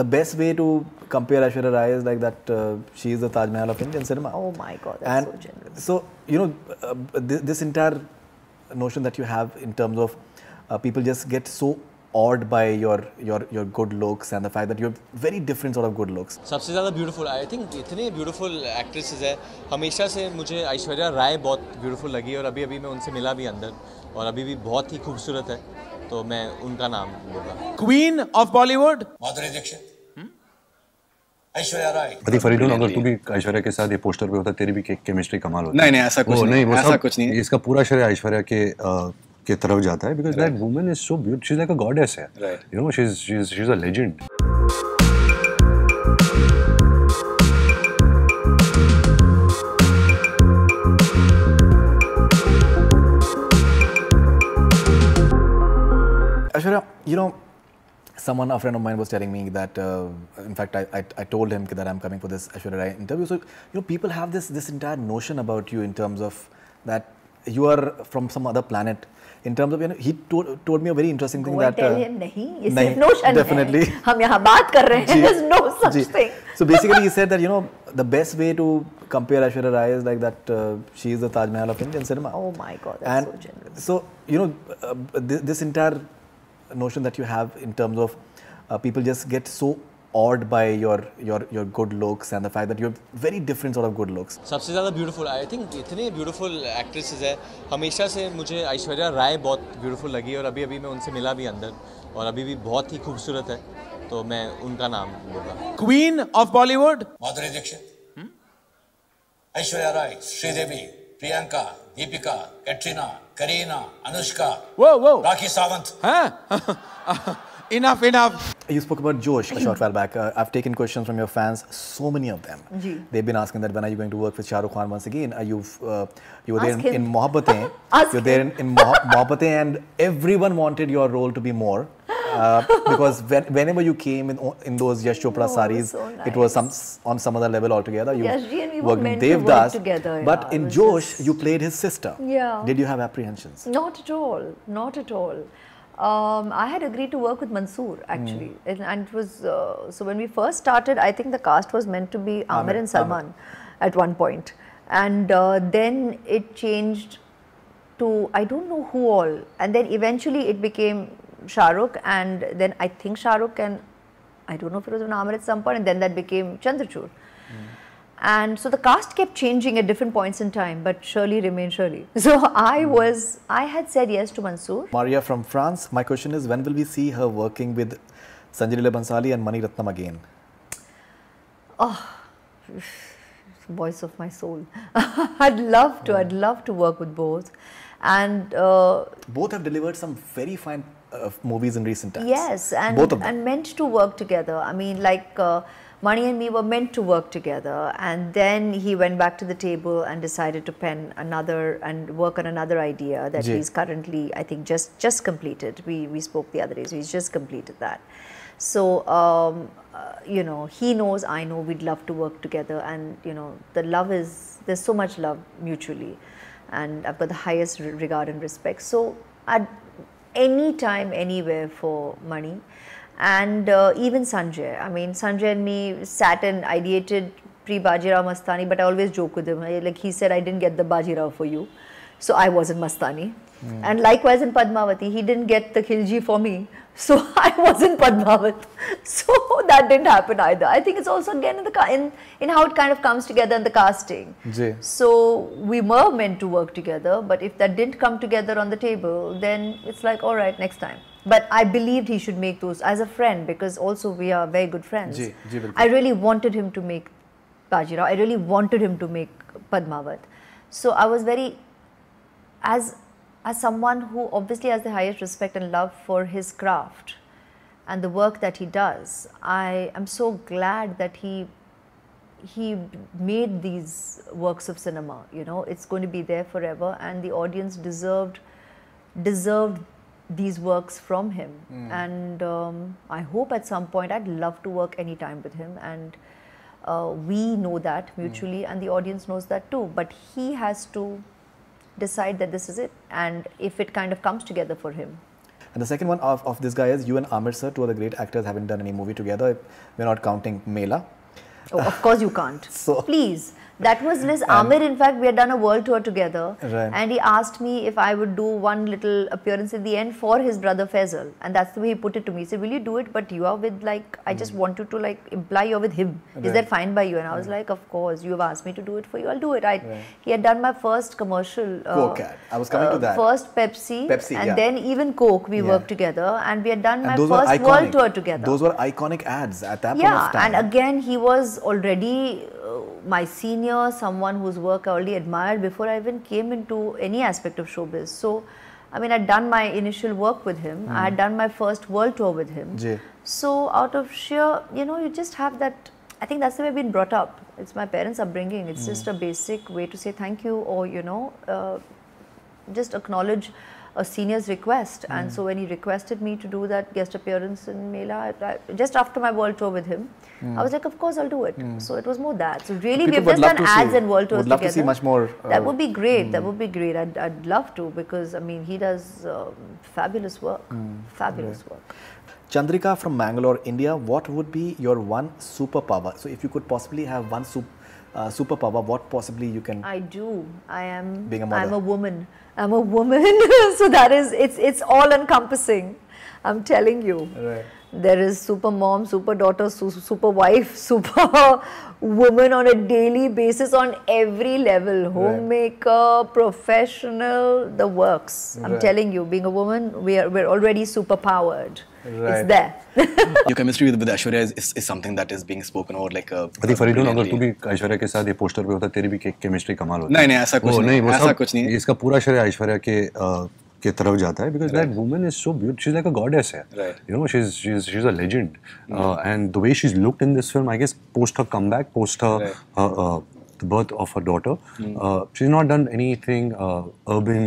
the best way to compare Ashwara Rai is like that uh, she is the Taj Mahal of Indian cinema. Oh my God, that's and so generous. So, you know, uh, this entire notion that you have in terms of uh, people just get so awed by your your your good looks and the fact that you have very different sort of good looks. सबसे ज़्यादा beautiful I think इतने beautiful actresses हैं हमेशा से मुझे ऐश्वर्या राय बहुत beautiful लगी और अभी अभी मैं उनसे मिला भी अंदर और अभी भी बहुत ही खूबसूरत है तो मैं उनका नाम लूंगा क्वीन ऑफ बॉलीवुड माधुरी दीक्षित ऐश्वर्या राय अगर तू भी ऐश्वर्या के साथ ये पोस्टर पे होता तेरी भी केमिस्ट्री कमाल होती नहीं नहीं ऐसा कुछ नहीं, नहीं ऐसा कुछ नहीं इसका पूरा श्रेय ऐश्वर्या के के तरफ जाता है because that woman is so beautiful she is like a goddess है you know she is she is a legend Ashwarya, you know, someone, a friend of mine was telling me that, uh, in fact, I, I, I, told him that I'm coming for this Ashwarya Rai interview. So, you know, people have this, this entire notion about you in terms of that you are from some other planet. In terms of, you know, he told, told me a very interesting thing that. Tell uh, him, nahin, notion definitely. Hum yahan There's no such thing. So basically, he said that, you know, the best way to compare Ashwarya Rai is like that uh, she is the Taj Mahal of Indian cinema. Oh my God, that's and so generous. So, you know, uh, this, this entire notion that you have in terms of uh, people just get so awed by your your your good looks and the fact that you have very different sort of good looks सबसे ज़्यादा beautiful I think इतने beautiful actresses है हमेशा से मुझे ऐश्वर्या राय बहुत beautiful लगी और अभी अभी मैं उनसे मिला भी अंदर और अभी भी बहुत ही खूबसूरत है तो मैं उनका नाम लूंगा queen of Bollywood Madhuri Dixit Aishwarya Rai Sridevi Priyanka Deepika Katrina Kareena, Anushka, whoa, whoa, Rocky Savant. Huh? enough, enough. You spoke about Josh a short while back. Uh, I've taken questions from your fans, so many of them. Ji. They've been asking that when are you going to work with Shah Rukh Khan once again? Are uh, you, uh, you were there in, Mohabbatein. you were there in, in Mohabbatein and everyone wanted your role to be more. Uh, because when, whenever you came in in those Yash Chopra saris, oh, it was, so nice. it was some on some other level altogether. You Yashji and we worked were Devdas, to together. But yeah, in Josh, just... you played his sister. Yeah. Did you have apprehensions? Not at all. Not at all. Um, I had agreed to work with Mansoor actually, mm. and, and, it was uh, so when we first started. I think the cast was meant to be Amir, Amir and Salman Amir. at one point, and uh, then it changed to I don't know who all, and then eventually it became Shahrukh and then I think Shahrukh and I don't know if it was an Amar at some point and then that became Chandrachur. Hmm. And so the cast kept changing at different points in time, but Shirley remained Shirley. So I mm. was, I had said yes to Mansoor. Maria from France, my question is when will we see her working with Sanjay Leela Bansali and Mani Ratnam again? Oh, voice of my soul. I'd love to, mm. I'd hmm. love to work with both and uh, both have delivered some very fine movies in recent times. Yes, and both of them. and meant to work together. I mean, like uh, Mani and me were meant to work together, and then he went back to the table and decided to pen another and work on another idea that yeah. he's currently, I think, just just completed. We we spoke the other day, so he's just completed that. So um, uh, you know, he knows, I know, we'd love to work together, and you know, the love is there's so much love mutually, and I've got the highest regard and respect. So I anytime, anywhere for money. And uh, even Sanjay, I mean, Sanjay and me sat and ideated pre Bajirao Mastani, but I always joke with him. like he said, I didn't get the Bajirao for you. So I was in Mastani. Mm. And likewise in Padmavati, he didn't get the Khilji for me. So I was in Padmavat. So that didn't happen either. I think it's also again in the in, in how it kind of comes together in the casting. So we were meant to work together, but if that didn't come together on the table, then it's like all right, next time. But I believed he should make those as a friend because also we are very good friends. I really wanted him to make Bajirao. I really wanted him to make Padmavat. So I was very as as someone who obviously has the highest respect and love for his craft and the work that he does, I am so glad that he he made these works of cinema. You know, it's going to be there forever, and the audience deserved deserved these works from him. Mm. And um, I hope at some point I'd love to work any time with him. And uh, we know that hmm. mutually, mm. and the audience knows that too. But he has to decide that this is it and if it kind of comes together for him. And the second one of, of this guy is you and Amir sir, two other great actors, haven't done any movie together. We're not counting Mela. Oh, of course you can't. so please. That was Liz Amir. In fact, we had done a world tour together, right. and he asked me if I would do one little appearance at the end for his brother Faisal, and that's the way he put it to me. He said, "Will you do it? But you are with like I just mm. you to like imply you're with him. Right. Is that fine by you?" And I was like, "Of course, you have asked me to do it for you. I'll do it." I right. he had done my first commercial. Uh, Coke I was coming uh, to that. First Pepsi, Pepsi, and yeah. then even Coke. We yeah. worked together, and we had done and my first world tour together. Those were iconic ads at that yeah, point of time. Yeah, and again, he was already. Uh, my senior, someone whose work I already admired before I even came into any aspect of showbiz. So, I mean, I'd done my initial work with him. Mm. I had done my first world tour with him. So, out of sheer, you know, you just have that. I think that's the way I've been brought up. It's my parents' upbringing. It's mm. just a basic way to say thank you or, you know, uh, just acknowledge a senior's request. Mm. And hmm. so when he requested me to do that guest appearance in Mela, just after my world tour with him, mm. I was hmm. like, of course I'll do it. Mm. So it was more that. So really, we've just done ads see, and world tours would love together. to see much more. Uh, that would be great. That hmm. would be great. I'd, I'd, love to because I mean he does um, fabulous work. Fabulous work. Chandrika from Mangalore, India. What would be your one superpower? So if you could possibly have one super uh, superpower, what possibly you can? I do. I am. Being a mother. I'm a woman. I'm a woman. so that is it's it's all encompassing. I'm telling you. Right. there is super mom, super daughter, su super wife, super woman on a daily basis on every level homemaker, right. professional, the works. i'm Right. telling you, being a woman, we are, we're already super powered. Right. It's there. Your chemistry with, with Ashwarya is, is, is something that is being spoken over like a. अरे फरीदुल अगर तू भी ऐश्वर्या के साथ ये poster पे होता तेरी भी केमिस्ट्री कमाल होती नहीं नहीं ऐसा कुछ नहीं, नहीं वो ऐसा कुछ नहीं इसका पूरा श्रेय ऐश्वर्या के के तरफ जाता है because that woman is so beaut she is like a goddess है you know she is she is she is a legend and the way she is looked in this film I guess post her comeback post her the birth of her daughter. Mm. Uh, she's not done anything uh, urban,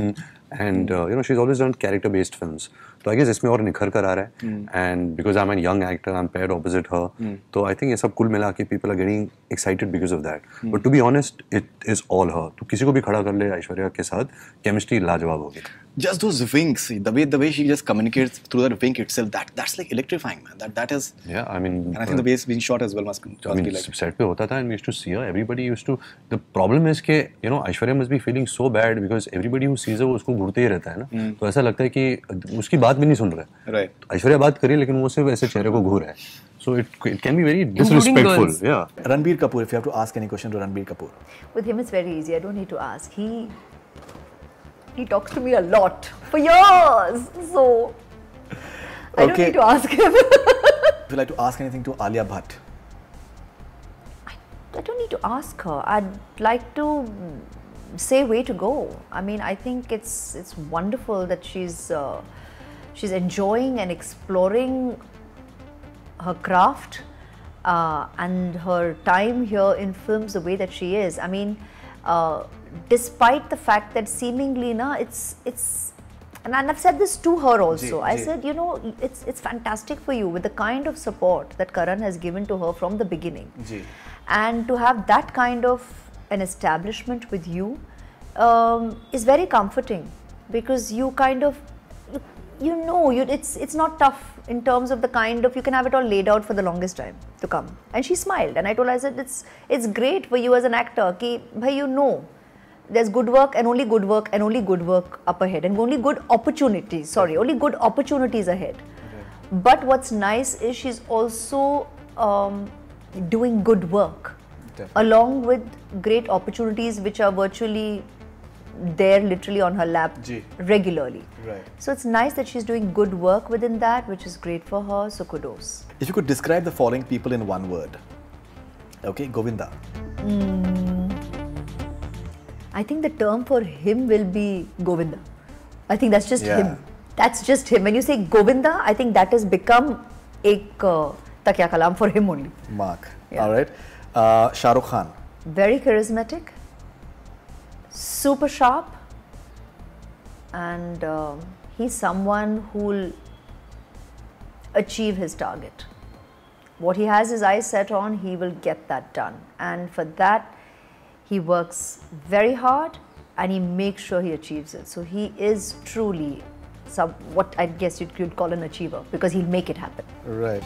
and uh, you know she's always done character-based films. तो I guess इसमें और निखर कर आ रहा है and because I am an young actor I am pair opposite her तो I think ये सब कुल मिला के people are getting excited because of that but to be honest it is all her तो किसी को भी खड़ा कर ले ऐश्वर्या के साथ केमिस्ट्री लाजवाब होगी just those wings the way the way she just communicates through her wing itself that that's like electrifying man that that is yeah i mean and i think uh, the way it's being shot as well must, must I mean, be like set pe hota tha and we used to see her everybody used to the problem is ke you know aishwarya must be feeling so bad because everybody who sees her usko ghurte hi rehta hai na mm. तो ऐसा लगता है कि उसकी बात भी नहीं सुन रहा है right. ऐश्वर्या बात करी लेकिन वो सिर्फ ऐसे चेहरे को घूर है So it, it can be very disrespectful. Yeah. Ranbir Kapoor, if you have to ask any question to Ranbir Kapoor. With him, it's very easy. I don't need to ask. He he talks to me a lot for years. So I okay. don't need to ask him. Would you like to ask anything to Alia Bhatt? I, I don't need to ask her. I'd like to say way to go. I mean, I think it's it's wonderful that she's. Uh, she's enjoying and exploring her craft uh, and her time here in films the way that she is. I mean, uh, despite the fact that seemingly na it's it's and I've said this to her also. Ji, I ji. said, you know, it's it's fantastic for you with the kind of support that Karan has given to her from the beginning, ji. and to have that kind of an establishment with you um, is very comforting because you kind of you know you it's it's not tough in terms of the kind of you can have it all laid out for the longest time to come and she smiled and i told her i said it's it's great for you as an actor ki bhai you know there's good work and only good work and only good work up ahead and only good opportunities sorry only good opportunities ahead but what's nice is she's also um, doing good work Definitely. along with great opportunities which are virtually there literally on her lap Gee. regularly. Right. So it's nice that she's doing good work within that, which is great for her. So kudos. If you could describe the following people in one word, okay, Govinda. Mm, I think the term for him will be Govinda. I think that's just yeah. him. That's just him. When you say Govinda, I think that has become a uh, takya kalam for him only. Mark. Yeah. All right. Uh, Shahrukh Khan. Very charismatic super sharp and uh, he's someone who'll achieve his target. What he has his eyes set on, he will get that done. And for that, he works very hard and he makes sure he achieves it. So he is truly some, what I guess you would call an achiever because he'll make it happen. Right.